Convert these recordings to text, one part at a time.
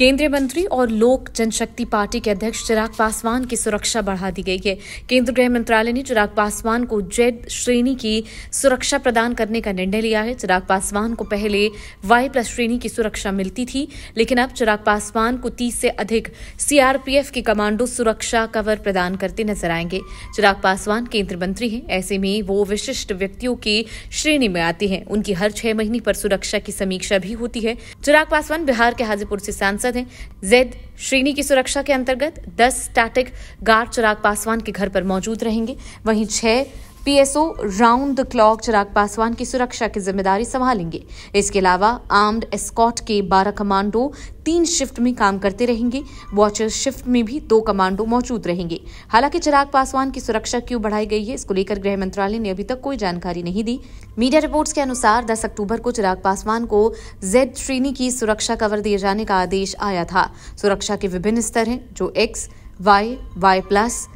केंद्रीय मंत्री और लोक जनशक्ति पार्टी के अध्यक्ष चिराग पासवान की सुरक्षा बढ़ा दी गई है केंद्रीय गृह मंत्रालय ने चिराग पासवान को जेड श्रेणी की सुरक्षा प्रदान करने का निर्णय लिया है चिराग पासवान को पहले वाई प्लस श्रेणी की सुरक्षा मिलती थी लेकिन अब चिराग पासवान को तीस से अधिक सीआरपीएफ के कमांडो सुरक्षा कवर प्रदान करते नजर आएंगे चिराग पासवान केंद्रीय मंत्री हैं ऐसे में वो विशिष्ट व्यक्तियों की श्रेणी में आती हैं उनकी हर छह महीने पर सुरक्षा की समीक्षा भी होती है चिराग पासवान बिहार के हाजीपुर से सांसद सांसद हैं जेड श्रेणी की सुरक्षा के अंतर्गत दस स्टैटिक गार्ड चिराग पासवान के घर पर मौजूद रहेंगे वहीं छह PSO round the clock Chirag Paswan की सुरक्षा की जिम्मेदारी संभालेंगे इसके अलावा आर्म्ड एस्कॉट के बारह कमांडो तीन शिफ्ट में काम करते रहेंगे वॉचर शिफ्ट में भी दो कमांडो मौजूद रहेंगे हालांकि चिराग पासवान की सुरक्षा क्यों बढ़ाई गई है इसको लेकर गृह मंत्रालय ने अभी तक कोई जानकारी नहीं दी मीडिया रिपोर्ट्स के अनुसार 10 अक्टूबर को चिराग पासवान को जेड श्रेणी की सुरक्षा कवर दिए जाने का आदेश आया था सुरक्षा के विभिन्न स्तर हैं जो एक्स वाई वाई प्लस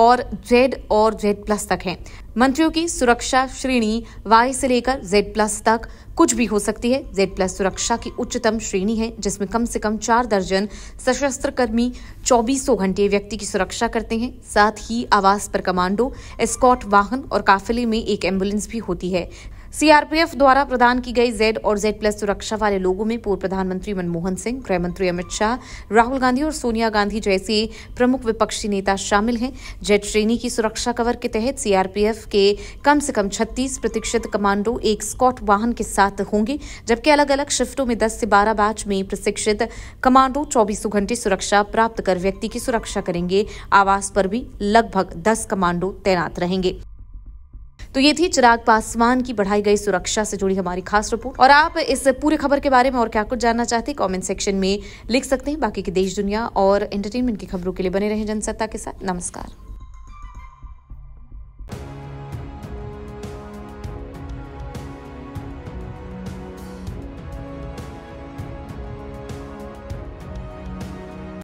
और जेड और जेड प्लस तक हैं मंत्रियों की सुरक्षा श्रेणी वाई से लेकर जेड प्लस तक कुछ भी हो सकती है जेड प्लस सुरक्षा की उच्चतम श्रेणी है जिसमें कम से कम चार दर्जन सशस्त्र कर्मी चौबीसों घंटे व्यक्ति की सुरक्षा करते हैं साथ ही आवास पर कमांडो एस्कॉट वाहन और काफिले में एक एम्बुलेंस भी होती है सीआरपीएफ द्वारा प्रदान की गई जेड और जेड प्लस सुरक्षा वाले लोगों में पूर्व प्रधानमंत्री मनमोहन सिंह गृह मंत्री अमित शाह राहुल गांधी और सोनिया गांधी जैसे प्रमुख विपक्षी नेता शामिल हैं जेड श्रेणी की सुरक्षा कवर के तहत सीआरपीएफ के कम से कम छत्तीस प्रतिशत कमांडो एक स्कॉट वाहन के साथ होंगे जबकि अलग अलग शिफ्टों में दस से बारह बैच में प्रशिक्षित कमांडो चौबीसों घंटे सुरक्षा प्राप्त कर व्यक्ति की सुरक्षा करेंगे आवास पर भी लगभग दस कमांडो तैनात रहेंगे तो ये थी चिराग पासवान की बढ़ाई गई सुरक्षा से जुड़ी हमारी खास रिपोर्ट और आप इस पूरे खबर के बारे में और क्या कुछ जानना चाहते हैं कॉमेंट सेक्शन में लिख सकते हैं बाकी की देश दुनिया और एंटरटेनमेंट की खबरों के लिए बने रहे जनसत्ता के साथ नमस्कार